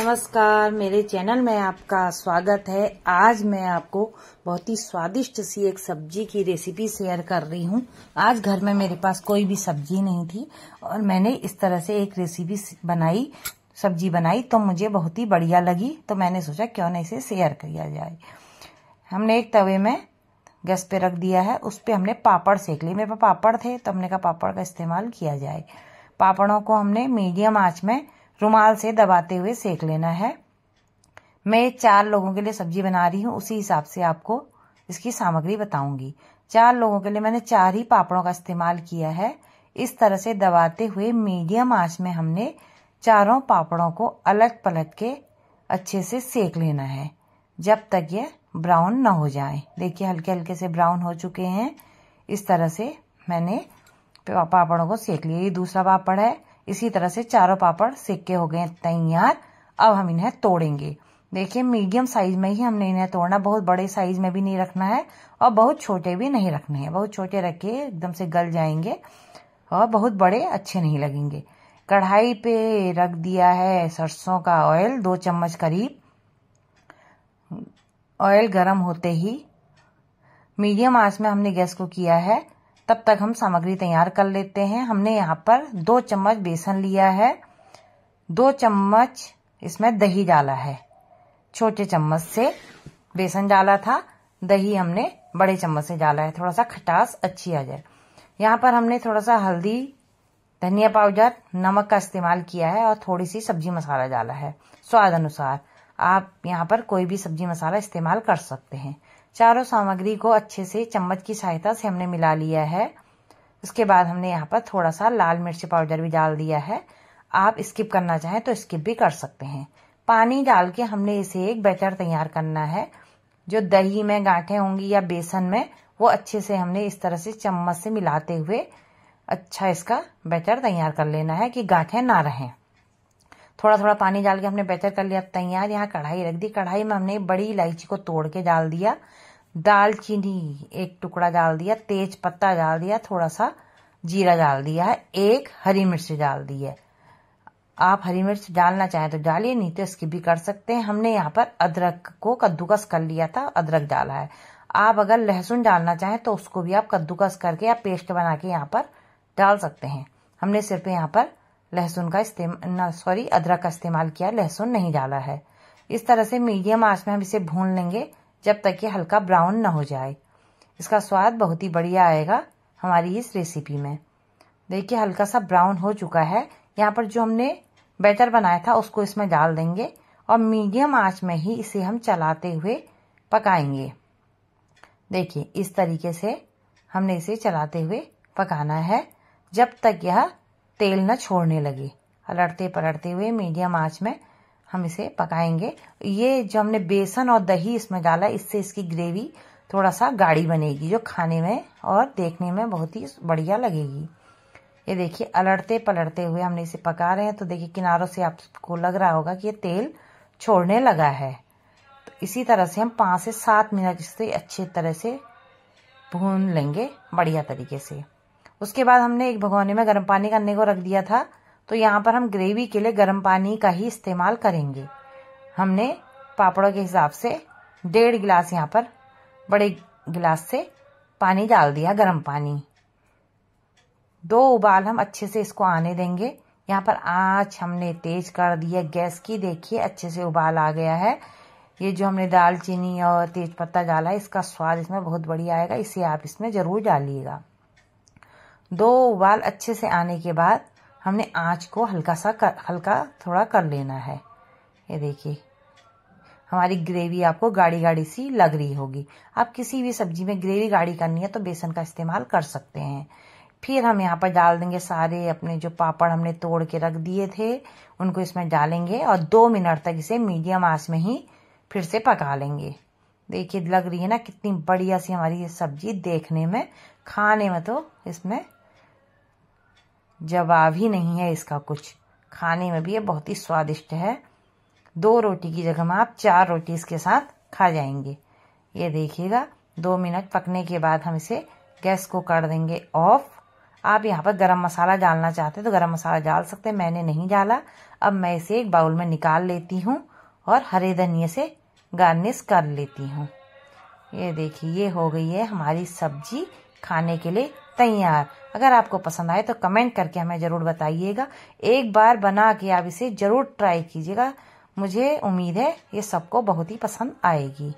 नमस्कार मेरे चैनल में आपका स्वागत है आज मैं आपको बहुत ही स्वादिष्ट सी एक सब्जी की रेसिपी शेयर कर रही हूँ आज घर में मेरे पास कोई भी सब्जी नहीं थी और मैंने इस तरह से एक रेसिपी बनाई सब्जी बनाई तो मुझे बहुत ही बढ़िया लगी तो मैंने सोचा क्यों ना इसे शेयर किया जाए हमने एक तवे में गैस पे रख दिया है उस पर हमने पापड़ सेक लिए मेरे पास पापड़ थे तो हमने कहा पापड़ का इस्तेमाल किया जाए पापड़ों को हमने मीडियम आँच में रुमाल से दबाते हुए सेक लेना है मैं चार लोगों के लिए सब्जी बना रही हूँ उसी हिसाब से आपको इसकी सामग्री बताऊंगी चार लोगों के लिए मैंने चार ही पापड़ों का इस्तेमाल किया है इस तरह से दबाते हुए मीडियम आंच में हमने चारों पापड़ों को अलग पलट के अच्छे से सेक लेना है जब तक ये ब्राउन ना हो जाए देखिए हल्के हल्के से ब्राउन हो चुके हैं इस तरह से मैंने पापड़ों को सेक लिया ये दूसरा पापड़ है इसी तरह से चारों पापड़ सिक्के हो गए तैयार अब हम इन्हें तोड़ेंगे देखिए मीडियम साइज में ही हमने इन्हें तोड़ना बहुत बड़े साइज में भी नहीं रखना है और बहुत छोटे भी नहीं रखने हैं बहुत छोटे रखे एकदम से गल जाएंगे और बहुत बड़े अच्छे नहीं लगेंगे कढ़ाई पे रख दिया है सरसों का ऑयल दो चम्मच करीब ऑयल गरम होते ही मीडियम आंच में हमने गैस को किया है तब तक हम सामग्री तैयार कर लेते हैं हमने यहाँ पर दो चम्मच बेसन लिया है दो चम्मच इसमें दही डाला है छोटे चम्मच से बेसन डाला था दही हमने बड़े चम्मच से डाला है थोड़ा सा खटास अच्छी आ जाए यहाँ पर हमने थोड़ा सा हल्दी धनिया पाउडर नमक का इस्तेमाल किया है और थोड़ी सी सब्जी मसाला डाला है स्वाद अनुसार आप यहाँ पर कोई भी सब्जी मसाला इस्तेमाल कर सकते हैं चारों सामग्री को अच्छे से चम्मच की सहायता से हमने मिला लिया है उसके बाद हमने यहाँ पर थोड़ा सा लाल मिर्च पाउडर भी डाल दिया है आप स्किप करना चाहें तो स्किप भी कर सकते हैं पानी डाल के हमने इसे एक बैटर तैयार करना है जो दही में गांठे होंगी या बेसन में वो अच्छे से हमने इस तरह से चम्मच से मिलाते हुए अच्छा इसका बैटर तैयार कर लेना है कि गांठे ना रहें थोड़ा थोड़ा पानी डाल के हमने बैटर कर लिया तैयार यहाँ कढ़ाई रख दी कढ़ाई में हमने बड़ी इलायची को तोड़ के डाल दिया दालचीनी एक टुकड़ा डाल दिया तेज पत्ता डाल दिया थोड़ा सा जीरा डाल दिया है एक हरी मिर्च डाल दी है आप हरी मिर्च डालना चाहें तो डालिए नहीं तो इसकी भी कर सकते हैं हमने यहाँ पर अदरक को कद्दूकस कर लिया था अदरक डाला है आप अगर लहसुन डालना चाहें तो उसको भी आप कद्दूकस करके या पेस्ट बना के यहाँ पर डाल सकते हैं हमने सिर्फ यहाँ पर लहसुन का इस्तेमाल सॉरी अदरक का इस्तेमाल किया लहसुन नहीं डाला है इस तरह से मीडियम आंच में हम इसे भून लेंगे जब तक ये हल्का ब्राउन ना हो जाए इसका स्वाद बहुत ही बढ़िया आएगा हमारी इस रेसिपी में देखिए हल्का सा ब्राउन हो चुका है यहाँ पर जो हमने बैटर बनाया था उसको इसमें डाल देंगे और मीडियम आंच में ही इसे हम चलाते हुए पकाएंगे देखिए इस तरीके से हमने इसे चलाते हुए पकाना है जब तक यह तेल न छोड़ने लगे अलटते पलटते हुए मीडियम आंच में हम इसे पकाएंगे ये जो हमने बेसन और दही इसमें डाला इससे इसकी ग्रेवी थोड़ा सा गाढ़ी बनेगी जो खाने में और देखने में बहुत ही बढ़िया लगेगी ये देखिए अलटते पलटते हुए हमने इसे पका रहे हैं तो देखिए किनारों से आपको लग रहा होगा कि ये तेल छोड़ने लगा है तो इसी तरह से हम पाँच से सात मिनट इसे अच्छे तरह से भून लेंगे बढ़िया तरीके से उसके बाद हमने एक भगवने में गर्म पानी करने को रख दिया था तो यहाँ पर हम ग्रेवी के लिए गर्म पानी का ही इस्तेमाल करेंगे हमने पापड़ों के हिसाब से डेढ़ गिलास यहाँ पर बड़े गिलास से पानी डाल दिया गर्म पानी दो उबाल हम अच्छे से इसको आने देंगे यहाँ पर आँच हमने तेज कर दिया गैस की देखिए अच्छे से उबाल आ गया है ये जो हमने दालचीनी और तेज पत्ता डाला है इसका स्वाद इसमें बहुत बढ़िया आएगा इसे आप इसमें ज़रूर डालिएगा दो उबाल अच्छे से आने के बाद हमने आँच को हल्का सा कर हल्का थोड़ा कर लेना है ये देखिए हमारी ग्रेवी आपको गाढ़ी गाढ़ी सी लग रही होगी आप किसी भी सब्जी में ग्रेवी गाढ़ी करनी है तो बेसन का इस्तेमाल कर सकते हैं फिर हम यहाँ पर डाल देंगे सारे अपने जो पापड़ हमने तोड़ के रख दिए थे उनको इसमें डालेंगे और दो मिनट तक इसे मीडियम आंच में ही फिर से पका लेंगे देखिए लग रही है ना कितनी बढ़िया सी हमारी ये सब्जी देखने में खाने में तो इसमें जवाब ही नहीं है इसका कुछ खाने में भी ये बहुत ही स्वादिष्ट है दो रोटी की जगह में आप चार रोटी इसके साथ खा जाएंगे ये देखिएगा दो मिनट पकने के बाद हम इसे गैस को कर देंगे ऑफ आप यहाँ पर गरम मसाला डालना चाहते हैं तो गरम मसाला डाल सकते हैं मैंने नहीं डाला अब मैं इसे एक बाउल में निकाल लेती हूँ और हरे धनिए से गार्निश कर लेती हूँ ये देखिए ये हो गई है हमारी सब्जी खाने के लिए तैयार अगर आपको पसंद आए तो कमेंट करके हमें ज़रूर बताइएगा एक बार बना के आप इसे ज़रूर ट्राई कीजिएगा मुझे उम्मीद है ये सबको बहुत ही पसंद आएगी